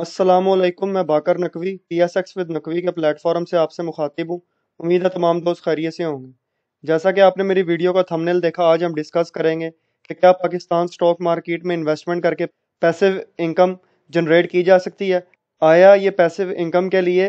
असलम मैं Baqar Naqvi P S X with Naqvi के platform से आपसे मुखातिब हूँ उम्मीद है तमाम दोस्त खैरियत से होंगे जैसा कि आपने मेरी वीडियो का थंबनेल देखा आज हम डिस्कस करेंगे कि क्या पाकिस्तान स्टॉक मार्केट में इन्वेस्टमेंट करके पैसिव इनकम जनरेट की जा सकती है आया ये पैसिव इनकम के लिए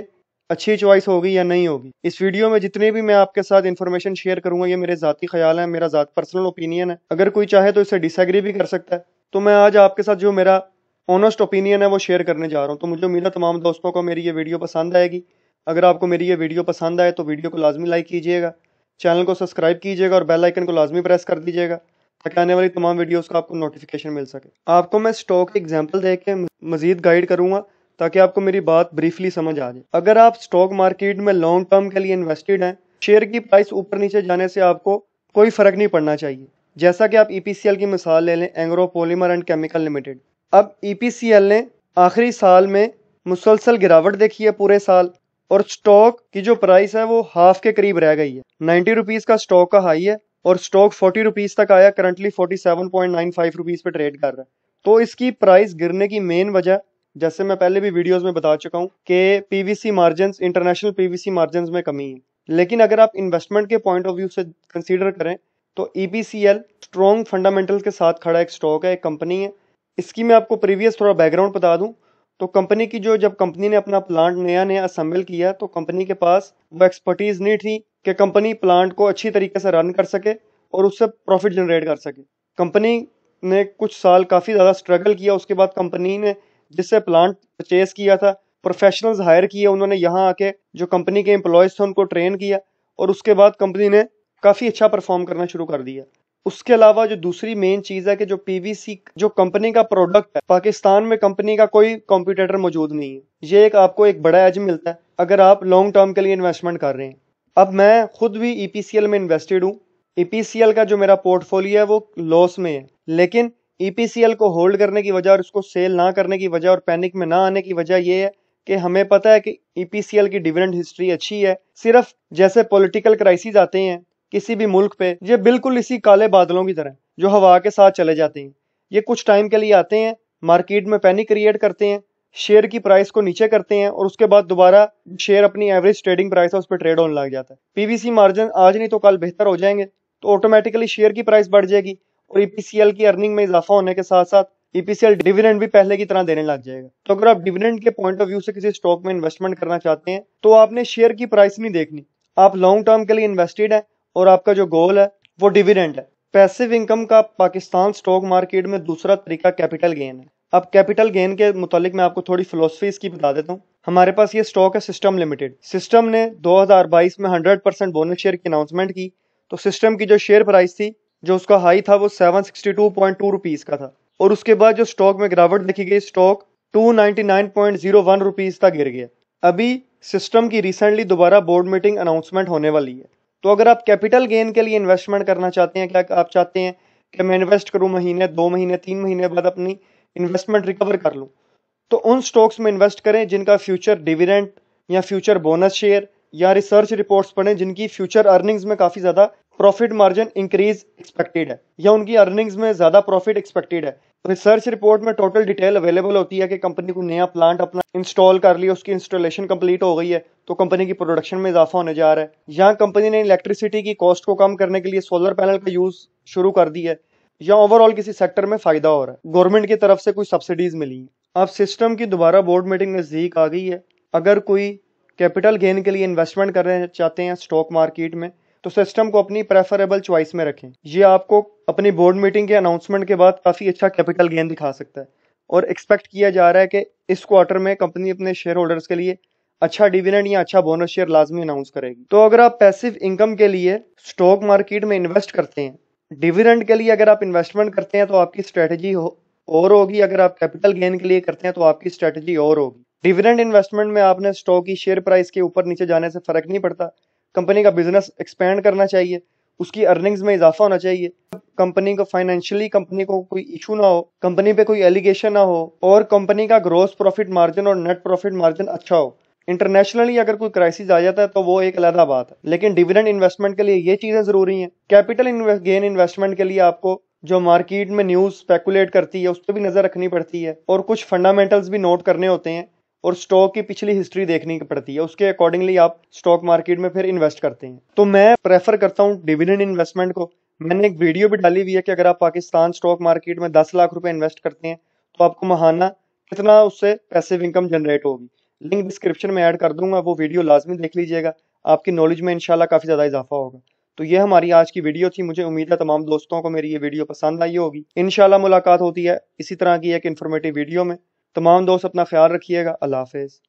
अच्छी चॉइस होगी या नहीं होगी इस वीडियो में जितने भी मैं आपके साथ इन्फॉर्मेशन शेयर करूंगा ये मेरे ज़ाती ख्याल है मेरा पर्सनल ओपिनियन है अगर कोई चाहे तो इसे डिसएग्री भी कर सकता है तो मैं आज आपके साथ जो मेरा ऑनेस्ट ओपिनियन है वो शेयर करने जा रहा हूँ तो मुझे उम्मीद है तमाम दोस्तों को मेरी ये वीडियो पसंद आएगी अगर आपको मेरी ये वीडियो पसंद आए तो वीडियो को लाजमी लाइक कीजिएगा चैनल को सब्सक्राइब कीजिएगा और बेल आइकन को लाजमी प्रेस कर दीजिएगा ताकि आने वाली तमाम वीडियोस का आपको नोटिफिकेशन मिल सके आपको मैं स्टॉक एग्जाम्पल दे के मजीद गाइड करूँगा ताकि आपको मेरी बात ब्रीफली समझ आ जाए अगर आप स्टॉक मार्केट में लॉन्ग टर्म के लिए इन्वेस्टेड हैं शेयर की प्राइस ऊपर नीचे जाने से आपको कोई फर्क नहीं पड़ना चाहिए जैसा कि आप ई e की मिसाल ले लें Engro polymer and chemical limited अब ई e ने आखिरी साल में मुसलसल गिरावट देखी है पूरे साल और स्टॉक की जो प्राइस है वो हाफ के करीब रह गई है नाइन्टी रुपीज़ का स्टॉक का हाई है और स्टॉक फोर्टी रुपीज़ तक आया currently forty seven point nine five rupees पर ट्रेड कर रहा है तो इसकी प्राइस गिरने की मेन वजह जैसे मैं पहले भी वीडियोस में बता चुका हूँ कि PVC margin international PVC margin में कमी है लेकिन अगर आप इन्वेस्टमेंट के पॉइंट ऑफ व्यू से कंसिडर करें तो E P C L strong fundamental के साथ खड़ा एक स्टॉक है एक कंपनी है इसकी मैं आपको प्रीवियस थोड़ा बैकग्राउंड बता दूं तो कंपनी की जो जब कंपनी ने अपना प्लांट नया नया असम्बल किया तो कंपनी के पास वो एक्सपर्टीज नहीं थी कि कंपनी प्लांट को अच्छी तरीके से रन कर सके और उससे प्रॉफिट जनरेट कर सके कंपनी ने कुछ साल काफ़ी ज़्यादा स्ट्रगल किया उसके बाद कंपनी ने जिससे प्लांट परचेज किया था प्रोफेशनल्स हायर किए उन्होंने यहाँ आके जो कंपनी के एम्प्लॉयज़ थे उनको ट्रेन किया और उसके बाद कंपनी ने काफ़ी अच्छा परफॉर्म करना शुरू कर दिया उसके अलावा जो दूसरी मेन चीज है कि जो पीवीसी जो कंपनी का प्रोडक्ट है पाकिस्तान में कंपनी का कोई कॉम्पिटेटर मौजूद नहीं है ये एक आपको एक बड़ा एज मिलता है अगर आप लॉन्ग टर्म के लिए इन्वेस्टमेंट कर रहे हैं अब मैं खुद भी ईपीसीएल e में इन्वेस्टेड हूँ ईपीसीएल e का जो मेरा पोर्टफोलियो है वो लॉस में है लेकिन ईपीसीएल e को होल्ड करने की वजह और उसको सेल ना करने की वजह और पैनिक में ना आने की वजह यह है कि हमें पता है कि ईपीसीएल की डिविडेंड हिस्ट्री अच्छी है सिर्फ जैसे पॉलिटिकल क्राइसिस आते हैं किसी भी मुल्क पे ये बिल्कुल इसी काले बादलों की तरह जो हवा के साथ चले जाते हैं ये कुछ टाइम के लिए आते हैं मार्केट में पैनिक क्रिएट करते हैं शेयर की प्राइस को नीचे करते हैं और उसके बाद दोबारा शेयर अपनी एवरेज ट्रेडिंग प्राइस है उस पर ट्रेड होने लग जाता है पीवीसी मार्जिन आज नहीं तो कल बेहतर हो जाएंगे तो ऑटोमेटिकली शेयर की प्राइस बढ़ जाएगी और ईपीसीएल e की अर्निंग में इजाफा होने के साथ साथ ईपीसीएल डिविडेंड भी पहले की तरह देने लग जाएगा तो अगर आप डिविडेंड के पॉइंट ऑफ व्यू से किसी स्टॉक में इन्वेस्टमेंट करना चाहते हैं तो आपने शेयर की प्राइस नहीं देखनी आप लॉन्ग टर्म के लिए इन्वेस्टेड है और आपका जो गोल है वो डिविडेंड है पैसिव इनकम का पाकिस्तान स्टॉक मार्केट में दूसरा तरीका कैपिटल गेन है अब कैपिटल गेन के मुतालिक मैं आपको थोड़ी फिलोसफी इसकी बता देता हूँ हमारे पास ये स्टॉक है सिस्टम लिमिटेड सिस्टम ने 2022 में 100 परसेंट बोनस शेयर की अनाउंसमेंट की तो सिस्टम की जो शेयर प्राइस थी जो उसका हाई था वो 762.2 रुपीस का था और उसके बाद जो स्टॉक में गिरावट देखी गई स्टॉक 299.01 रुपीस तक गिर गया अभी सिस्टम की रिसेंटली दोबारा बोर्ड मीटिंग अनाउंसमेंट होने वाली है तो अगर आप कैपिटल गेन के लिए इन्वेस्टमेंट करना चाहते हैं क्या आप चाहते हैं कि मैं इन्वेस्ट करूं महीने दो महीने तीन महीने बाद अपनी इन्वेस्टमेंट रिकवर कर लूं तो उन स्टॉक्स में इन्वेस्ट करें जिनका फ्यूचर डिविडेंट या फ्यूचर बोनस शेयर या रिसर्च रिपोर्ट्स पढ़ें जिनकी फ्यूचर अर्निंग्स में काफ़ी ज़्यादा प्रॉफिट मार्जिन इंक्रीज एक्सपेक्टेड है या उनकी अर्निंग्स में ज़्यादा प्रॉफिट एक्सपेक्टेड है रिसर्च तो रिपोर्ट में टोटल डिटेल अवेलेबल होती है कि कंपनी को नया प्लांट अपना इंस्टॉल कर लिया उसकी इंस्टॉलेशन कंप्लीट हो गई है तो कंपनी की प्रोडक्शन में इजाफा होने जा रहा है यहाँ कंपनी ने इलेक्ट्रिसिटी की कॉस्ट को कम करने के लिए सोलर पैनल का यूज शुरू कर दिया है या ओवरऑल किसी सेक्टर में फायदा हो रहा है गवर्नमेंट की तरफ से कुछ सब्सिडीज मिली अब सिस्टम की दोबारा बोर्ड मीटिंग नज़दीक आ गई है अगर कोई कैपिटल गेन के लिए इन्वेस्टमेंट करना चाहते हैं स्टॉक मार्केट में तो सिस्टम को अपनी प्रेफरेबल चॉइस में रखें ये आपको अपनी बोर्ड मीटिंग के अनाउंसमेंट के बाद काफ़ी अच्छा कैपिटल गेन दिखा सकता है और एक्सपेक्ट किया जा रहा है कि इस क्वार्टर में कंपनी अपने शेयर होल्डर्स के लिए अच्छा डिविडेंड या अच्छा बोनस शेयर लाजमी अनाउंस करेगी तो अगर आप पैसिव इनकम के लिए स्टॉक मार्केट में इन्वेस्ट करते हैं डिविडेंड के लिए अगर आप इन्वेस्टमेंट करते हैं तो आपकी स्ट्रेटजी हो, और होगी अगर आप कैपिटल गेन के लिए करते हैं तो आपकी स्ट्रेटजी और होगी डिविडेंड इन्वेस्टमेंट में आपने स्टॉक की शेयर प्राइस के ऊपर नीचे जाने से फर्क नहीं पड़ता कंपनी का बिजनेस एक्सपेंड करना चाहिए उसकी अर्निंग्स में इजाफा होना चाहिए कंपनी को फाइनेंशियली कंपनी को कोई इशू ना हो कंपनी पे कोई एलिगेशन ना हो और कंपनी का ग्रोस प्रॉफिट मार्जिन और नेट प्रॉफिट मार्जिन अच्छा हो इंटरनेशनली अगर कोई क्राइसिस आ जाता है तो वो एक अलहदा बात है लेकिन डिविडेंड इन्वेस्टमेंट के लिए ये चीज़ें ज़रूरी हैं कैपिटल गेन इन्वेस्टमेंट के लिए आपको जो मार्केट में न्यूज़ स्पेकुलेट करती है उस पर भी नज़र रखनी पड़ती है और कुछ फंडामेंटल्स भी नोट करने होते हैं और स्टॉक की पिछली हिस्ट्री देखनी पड़ती है उसके अकॉर्डिंगली आप स्टॉक मार्केट में फिर इन्वेस्ट करते हैं तो मैं प्रेफर करता हूँ डिविडेंड इन्वेस्टमेंट को मैंने एक वीडियो भी डाली हुई है कि अगर आप पाकिस्तान स्टॉक मार्केट में दस लाख रुपए इन्वेस्ट करते हैं तो आपको महाना कितना उससे पैसिव इनकम जनरेट होगी लिंक डिस्क्रिप्शन में ऐड कर दूंगा वो वीडियो लाजमी देख लीजिएगा आपकी नॉलेज में इंशाल्लाह काफ़ी ज़्यादा इजाफा होगा तो ये हमारी आज की वीडियो थी मुझे उम्मीद है तमाम दोस्तों को मेरी ये वीडियो पसंद आई होगी इनशाला मुलाकात होती है इसी तरह की एक इन्फॉर्मेटिव वीडियो में तमाम दोस्त अपना ख्याल रखिएगा अल्लाह हाफिज़